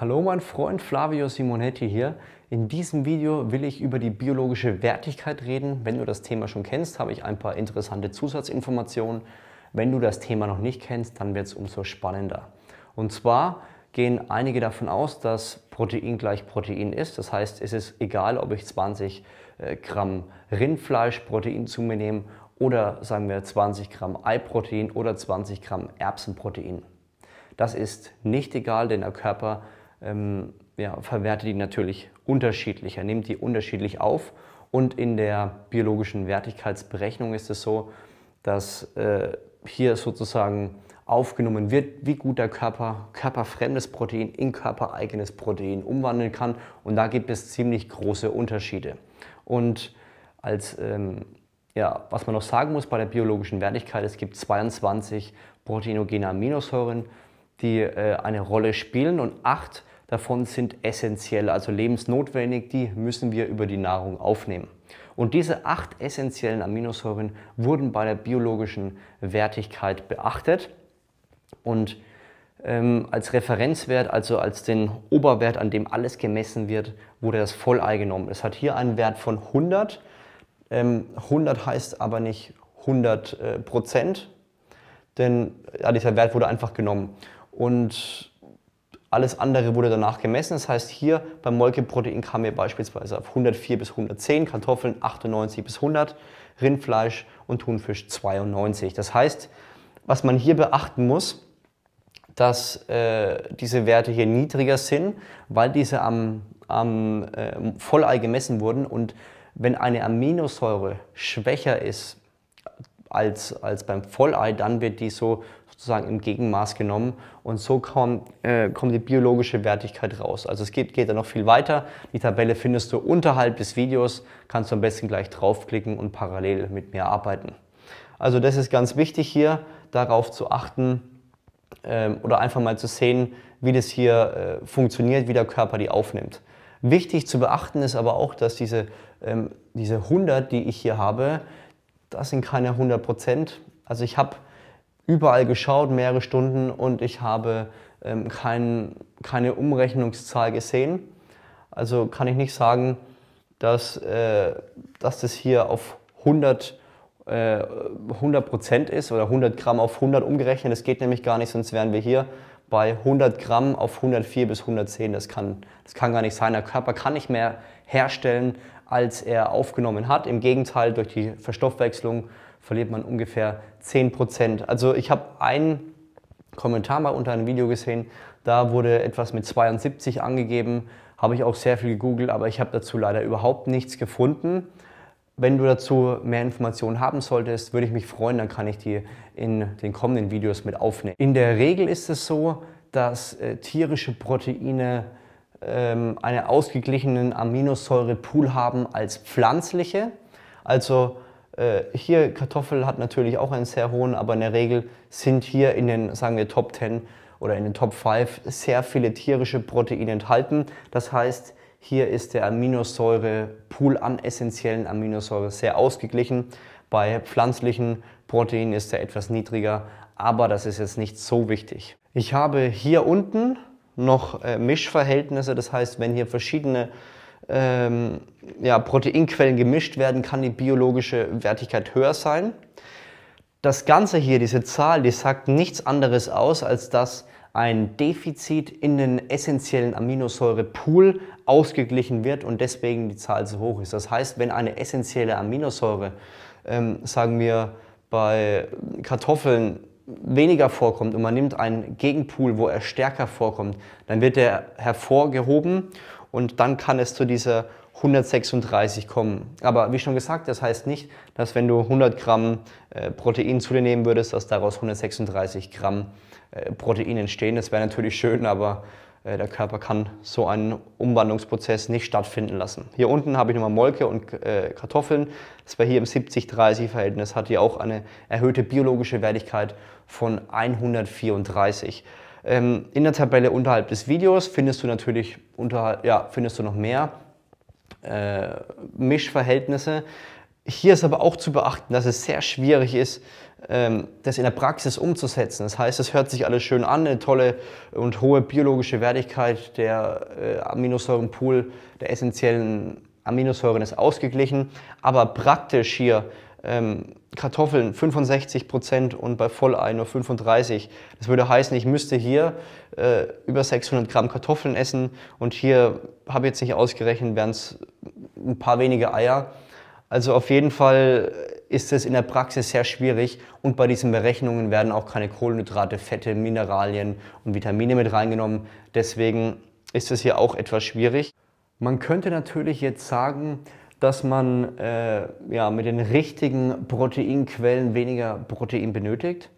Hallo mein Freund Flavio Simonetti hier. In diesem Video will ich über die biologische Wertigkeit reden. Wenn du das Thema schon kennst, habe ich ein paar interessante Zusatzinformationen. Wenn du das Thema noch nicht kennst, dann wird es umso spannender. Und zwar gehen einige davon aus, dass Protein gleich Protein ist. Das heißt, es ist egal, ob ich 20 äh, Gramm Rindfleisch Protein zu mir nehme oder sagen wir 20 Gramm Eiprotein oder 20 Gramm Erbsenprotein. Das ist nicht egal, denn der Körper ähm, ja, verwertet die natürlich unterschiedlich. Er nimmt die unterschiedlich auf und in der biologischen Wertigkeitsberechnung ist es so, dass äh, hier sozusagen aufgenommen wird, wie gut der Körper körperfremdes Protein in körpereigenes Protein umwandeln kann. Und da gibt es ziemlich große Unterschiede. Und als, ähm, ja, was man noch sagen muss bei der biologischen Wertigkeit, es gibt 22 proteinogene Aminosäuren, die äh, eine Rolle spielen und acht davon sind essentiell, also lebensnotwendig, die müssen wir über die Nahrung aufnehmen. Und diese acht essentiellen Aminosäuren wurden bei der biologischen Wertigkeit beachtet und ähm, als Referenzwert, also als den Oberwert, an dem alles gemessen wird, wurde das Vollei genommen. Es hat hier einen Wert von 100. Ähm, 100 heißt aber nicht 100 äh, Prozent, denn ja, dieser Wert wurde einfach genommen. Und alles andere wurde danach gemessen. Das heißt, hier beim Molkeprotein kam wir beispielsweise auf 104 bis 110, Kartoffeln 98 bis 100, Rindfleisch und Thunfisch 92. Das heißt, was man hier beachten muss, dass äh, diese Werte hier niedriger sind, weil diese am, am äh, Vollei gemessen wurden. Und wenn eine Aminosäure schwächer ist als, als beim Vollei, dann wird die so sozusagen im Gegenmaß genommen. Und so kommt, äh, kommt die biologische Wertigkeit raus. Also es geht, geht da noch viel weiter. Die Tabelle findest du unterhalb des Videos, kannst du am besten gleich draufklicken und parallel mit mir arbeiten. Also das ist ganz wichtig hier, darauf zu achten ähm, oder einfach mal zu sehen, wie das hier äh, funktioniert, wie der Körper die aufnimmt. Wichtig zu beachten ist aber auch, dass diese, ähm, diese 100, die ich hier habe, das sind keine 100 Prozent. Also ich habe überall geschaut, mehrere Stunden und ich habe ähm, kein, keine Umrechnungszahl gesehen. Also kann ich nicht sagen, dass, äh, dass das hier auf 100, äh, 100 Prozent ist oder 100 Gramm auf 100 umgerechnet. Das geht nämlich gar nicht, sonst wären wir hier bei 100 Gramm auf 104 bis 110. Das kann, das kann gar nicht sein. Der Körper kann nicht mehr herstellen, als er aufgenommen hat. Im Gegenteil, durch die Verstoffwechslung verliert man ungefähr 10 Also ich habe einen Kommentar mal unter einem Video gesehen, da wurde etwas mit 72 angegeben, habe ich auch sehr viel gegoogelt, aber ich habe dazu leider überhaupt nichts gefunden. Wenn du dazu mehr Informationen haben solltest, würde ich mich freuen, dann kann ich die in den kommenden Videos mit aufnehmen. In der Regel ist es so, dass äh, tierische Proteine ähm, einen ausgeglichenen Aminosäurepool haben als pflanzliche. Also äh, hier Kartoffel hat natürlich auch einen sehr hohen, aber in der Regel sind hier in den, sagen wir, Top 10 oder in den Top 5 sehr viele tierische Proteine enthalten. Das heißt, hier ist der Aminosäure-Pool an essentiellen Aminosäuren sehr ausgeglichen. Bei pflanzlichen Proteinen ist er etwas niedriger, aber das ist jetzt nicht so wichtig. Ich habe hier unten noch äh, Mischverhältnisse, das heißt, wenn hier verschiedene ähm, ja, Proteinquellen gemischt werden, kann die biologische Wertigkeit höher sein. Das Ganze hier, diese Zahl, die sagt nichts anderes aus, als dass ein Defizit in den essentiellen Aminosäurepool ausgeglichen wird und deswegen die Zahl so hoch ist. Das heißt, wenn eine essentielle Aminosäure, ähm, sagen wir bei Kartoffeln, weniger vorkommt und man nimmt einen Gegenpool, wo er stärker vorkommt, dann wird er hervorgehoben und dann kann es zu dieser 136 kommen. Aber wie schon gesagt, das heißt nicht, dass wenn du 100 Gramm äh, Protein zu dir nehmen würdest, dass daraus 136 Gramm äh, Protein entstehen. Das wäre natürlich schön, aber äh, der Körper kann so einen Umwandlungsprozess nicht stattfinden lassen. Hier unten habe ich nochmal Molke und Kartoffeln. Das wäre hier im 70-30-Verhältnis, hat hier auch eine erhöhte biologische Wertigkeit von 134. Ähm, in der Tabelle unterhalb des Videos findest du natürlich unter, ja, findest du noch mehr äh, Mischverhältnisse. Hier ist aber auch zu beachten, dass es sehr schwierig ist, ähm, das in der Praxis umzusetzen. Das heißt, es hört sich alles schön an, eine tolle und hohe biologische Wertigkeit der äh, Aminosäurenpool der essentiellen Aminosäuren ist ausgeglichen, aber praktisch hier ähm, Kartoffeln 65 Prozent und bei Vollei nur 35. Das würde heißen, ich müsste hier äh, über 600 Gramm Kartoffeln essen und hier habe ich jetzt nicht ausgerechnet, wären es ein paar wenige Eier. Also auf jeden Fall ist es in der Praxis sehr schwierig und bei diesen Berechnungen werden auch keine Kohlenhydrate, Fette, Mineralien und Vitamine mit reingenommen. Deswegen ist es hier auch etwas schwierig. Man könnte natürlich jetzt sagen, dass man äh, ja, mit den richtigen Proteinquellen weniger Protein benötigt.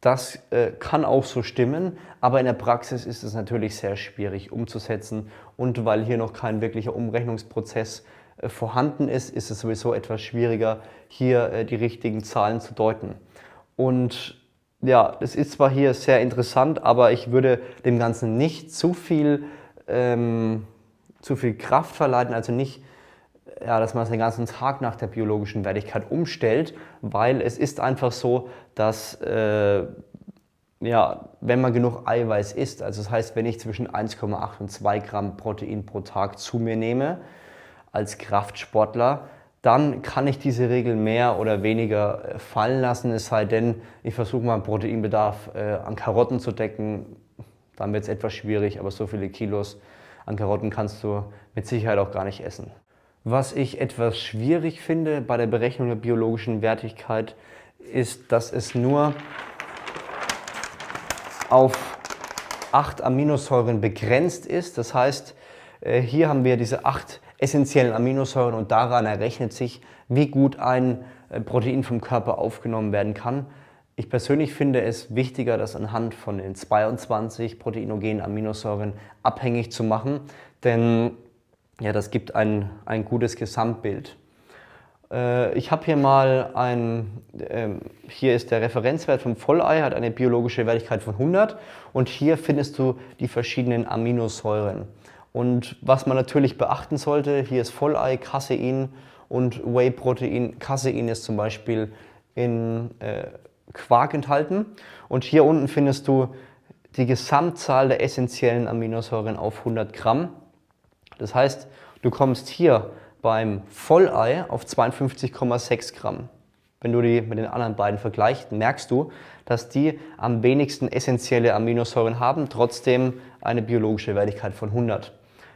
Das äh, kann auch so stimmen, aber in der Praxis ist es natürlich sehr schwierig umzusetzen und weil hier noch kein wirklicher Umrechnungsprozess äh, vorhanden ist, ist es sowieso etwas schwieriger, hier äh, die richtigen Zahlen zu deuten. Und ja, es ist zwar hier sehr interessant, aber ich würde dem Ganzen nicht zu viel, ähm, zu viel Kraft verleiten, also nicht ja, dass man das den ganzen Tag nach der biologischen Wertigkeit umstellt, weil es ist einfach so, dass äh, ja, wenn man genug Eiweiß isst, also das heißt, wenn ich zwischen 1,8 und 2 Gramm Protein pro Tag zu mir nehme als Kraftsportler, dann kann ich diese Regel mehr oder weniger äh, fallen lassen, es sei denn, ich versuche meinen Proteinbedarf äh, an Karotten zu decken. Dann wird es etwas schwierig, aber so viele Kilos an Karotten kannst du mit Sicherheit auch gar nicht essen. Was ich etwas schwierig finde bei der Berechnung der biologischen Wertigkeit, ist, dass es nur auf acht Aminosäuren begrenzt ist. Das heißt, äh, hier haben wir diese acht essentiellen Aminosäuren und daran errechnet sich, wie gut ein äh, Protein vom Körper aufgenommen werden kann. Ich persönlich finde es wichtiger, das anhand von den 22 proteinogenen Aminosäuren abhängig zu machen, denn ja, das gibt ein, ein gutes Gesamtbild. Äh, ich habe hier mal ein, ähm, hier ist der Referenzwert vom Vollei, hat eine biologische Wertigkeit von 100 und hier findest du die verschiedenen Aminosäuren. Und was man natürlich beachten sollte, hier ist Vollei, Casein und Whey-Protein. Casein ist zum Beispiel in äh, Quark enthalten. Und hier unten findest du die Gesamtzahl der essentiellen Aminosäuren auf 100 Gramm. Das heißt, du kommst hier beim Vollei auf 52,6 Gramm. Wenn du die mit den anderen beiden vergleichst, merkst du, dass die am wenigsten essentielle Aminosäuren haben, trotzdem eine biologische Wertigkeit von 100.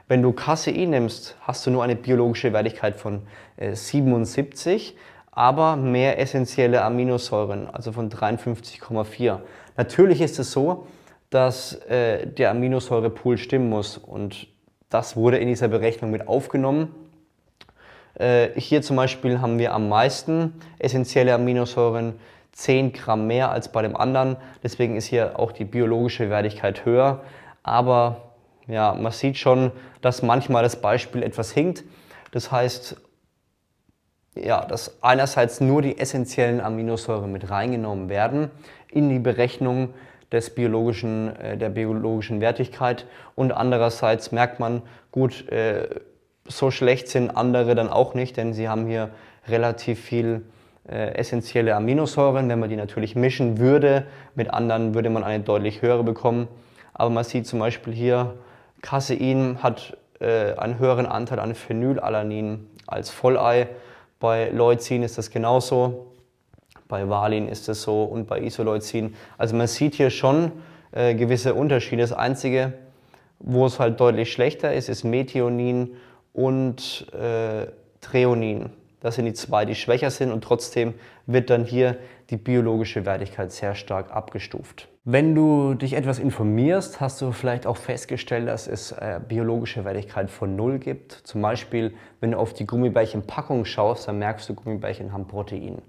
Wenn du Casein nimmst, hast du nur eine biologische Wertigkeit von 77, äh, aber mehr essentielle Aminosäuren, also von 53,4. Natürlich ist es so, dass äh, der Aminosäurepool stimmen muss und das wurde in dieser Berechnung mit aufgenommen. Äh, hier zum Beispiel haben wir am meisten essentielle Aminosäuren, 10 Gramm mehr als bei dem anderen. Deswegen ist hier auch die biologische Wertigkeit höher. Aber ja, man sieht schon, dass manchmal das Beispiel etwas hinkt. Das heißt, ja, dass einerseits nur die essentiellen Aminosäuren mit reingenommen werden in die Berechnung des biologischen, äh, der biologischen Wertigkeit und andererseits merkt man, gut, äh, so schlecht sind andere dann auch nicht, denn sie haben hier relativ viel äh, essentielle Aminosäuren. Wenn man die natürlich mischen würde mit anderen, würde man eine deutlich höhere bekommen. Aber man sieht zum Beispiel hier, Casein hat einen höheren Anteil an Phenylalanin als Vollei. Bei Leucin ist das genauso. Bei Valin ist es so und bei Isoleucin. Also man sieht hier schon äh, gewisse Unterschiede. Das Einzige, wo es halt deutlich schlechter ist, ist Methionin und äh, Treonin. Das sind die zwei, die schwächer sind und trotzdem wird dann hier die biologische Wertigkeit sehr stark abgestuft. Wenn du dich etwas informierst, hast du vielleicht auch festgestellt, dass es äh, biologische Wertigkeit von Null gibt. Zum Beispiel, wenn du auf die Gummibärchenpackung schaust, dann merkst du, Gummibärchen haben Protein.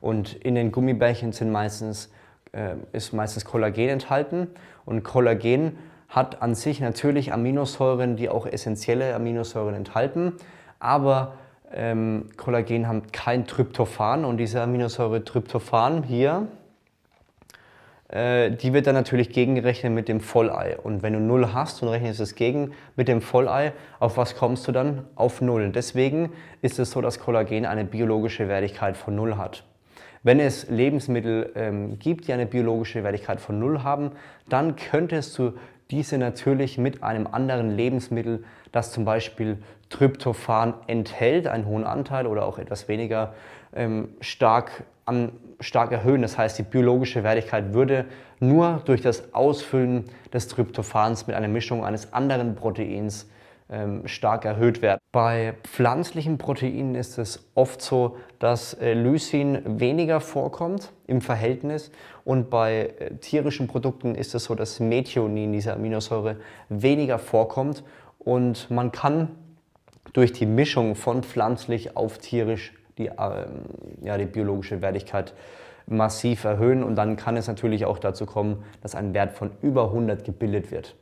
Und in den Gummibärchen sind meistens, äh, ist meistens Kollagen enthalten. Und Kollagen hat an sich natürlich Aminosäuren, die auch essentielle Aminosäuren enthalten. Aber ähm, Kollagen haben kein Tryptophan und diese Aminosäure Tryptophan hier, äh, die wird dann natürlich gegengerechnet mit dem Vollei. Und wenn du 0 hast und rechnest es gegen mit dem Vollei, auf was kommst du dann? Auf 0. Deswegen ist es so, dass Kollagen eine biologische Wertigkeit von 0 hat. Wenn es Lebensmittel ähm, gibt, die eine biologische Wertigkeit von null haben, dann könntest du diese natürlich mit einem anderen Lebensmittel, das zum Beispiel Tryptophan enthält, einen hohen Anteil oder auch etwas weniger, ähm, stark, an, stark erhöhen. Das heißt, die biologische Wertigkeit würde nur durch das Ausfüllen des Tryptophans mit einer Mischung eines anderen Proteins ähm, stark erhöht werden. Bei pflanzlichen Proteinen ist es oft so, dass äh, Lysin weniger vorkommt im Verhältnis und bei äh, tierischen Produkten ist es so, dass Methionin, diese Aminosäure, weniger vorkommt und man kann durch die Mischung von pflanzlich auf tierisch die, ähm, ja, die biologische Wertigkeit massiv erhöhen und dann kann es natürlich auch dazu kommen, dass ein Wert von über 100 gebildet wird.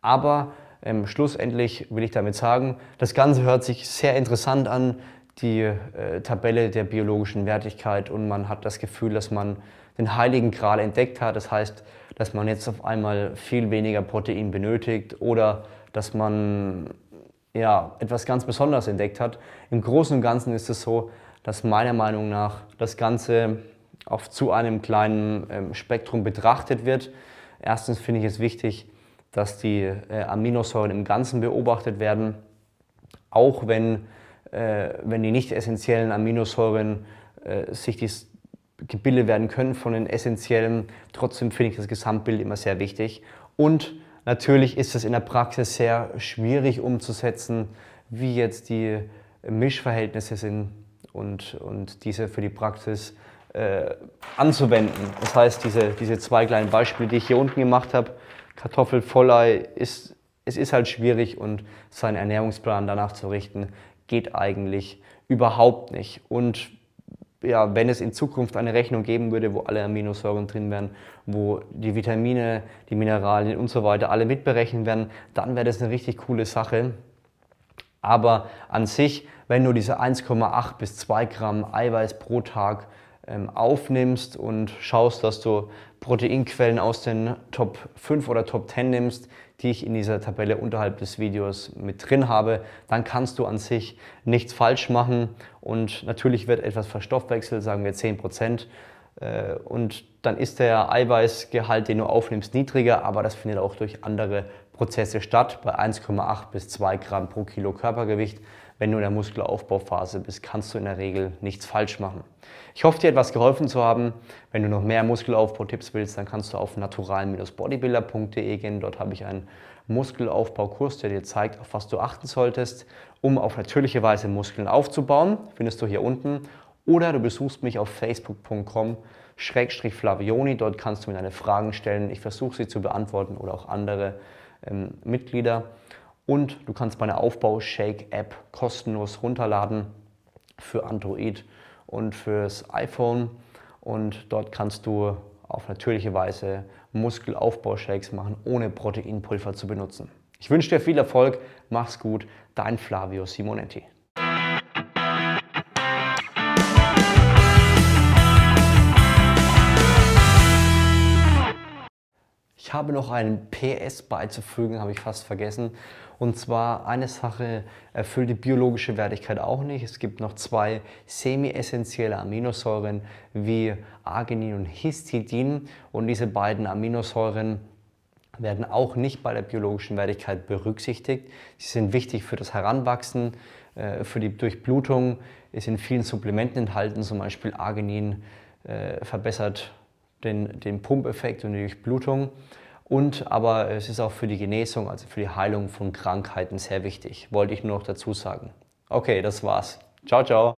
Aber ähm, schlussendlich will ich damit sagen, das Ganze hört sich sehr interessant an, die äh, Tabelle der biologischen Wertigkeit und man hat das Gefühl, dass man den heiligen Gral entdeckt hat. Das heißt, dass man jetzt auf einmal viel weniger Protein benötigt oder dass man ja, etwas ganz Besonderes entdeckt hat. Im Großen und Ganzen ist es so, dass meiner Meinung nach das Ganze auf zu einem kleinen ähm, Spektrum betrachtet wird. Erstens finde ich es wichtig, dass die äh, Aminosäuren im Ganzen beobachtet werden, auch wenn, äh, wenn die nicht essentiellen Aminosäuren äh, sich dies gebildet werden können von den essentiellen. Trotzdem finde ich das Gesamtbild immer sehr wichtig. Und natürlich ist es in der Praxis sehr schwierig umzusetzen, wie jetzt die Mischverhältnisse sind und, und diese für die Praxis äh, anzuwenden. Das heißt, diese, diese zwei kleinen Beispiele, die ich hier unten gemacht habe, Kartoffelvollei ist, es ist halt schwierig und seinen Ernährungsplan danach zu richten, geht eigentlich überhaupt nicht. Und ja, wenn es in Zukunft eine Rechnung geben würde, wo alle Aminosäuren drin wären, wo die Vitamine, die Mineralien und so weiter alle mitberechnet werden, dann wäre das eine richtig coole Sache. Aber an sich, wenn nur diese 1,8 bis 2 Gramm Eiweiß pro Tag ähm, aufnimmst und schaust, dass du Proteinquellen aus den Top 5 oder Top 10 nimmst, die ich in dieser Tabelle unterhalb des Videos mit drin habe, dann kannst du an sich nichts falsch machen und natürlich wird etwas verstoffwechselt, sagen wir 10 Prozent äh, und dann ist der Eiweißgehalt, den du aufnimmst, niedriger, aber das findet auch durch andere Prozesse statt, bei 1,8 bis 2 Gramm pro Kilo Körpergewicht wenn du in der Muskelaufbauphase bist, kannst du in der Regel nichts falsch machen. Ich hoffe, dir etwas geholfen zu haben. Wenn du noch mehr Muskelaufbautipps willst, dann kannst du auf natural-bodybuilder.de gehen. Dort habe ich einen Muskelaufbaukurs, der dir zeigt, auf was du achten solltest, um auf natürliche Weise Muskeln aufzubauen. Findest du hier unten. Oder du besuchst mich auf facebook.com Flavioni. Dort kannst du mir deine Fragen stellen. Ich versuche sie zu beantworten oder auch andere ähm, Mitglieder. Und du kannst meine Aufbau-Shake-App kostenlos runterladen für Android und fürs iPhone. Und dort kannst du auf natürliche Weise Muskelaufbau-Shakes machen, ohne Proteinpulver zu benutzen. Ich wünsche dir viel Erfolg, mach's gut, dein Flavio Simonetti. Ich habe noch einen PS beizufügen, habe ich fast vergessen. Und zwar eine Sache erfüllt die biologische Wertigkeit auch nicht. Es gibt noch zwei semi-essentielle Aminosäuren wie Arginin und Histidin. Und diese beiden Aminosäuren werden auch nicht bei der biologischen Wertigkeit berücksichtigt. Sie sind wichtig für das Heranwachsen, äh, für die Durchblutung, ist in vielen Supplementen enthalten, zum Beispiel Arginin äh, verbessert den, den Pumpeffekt und die Durchblutung. Und aber es ist auch für die Genesung, also für die Heilung von Krankheiten sehr wichtig. Wollte ich nur noch dazu sagen. Okay, das war's. Ciao, ciao.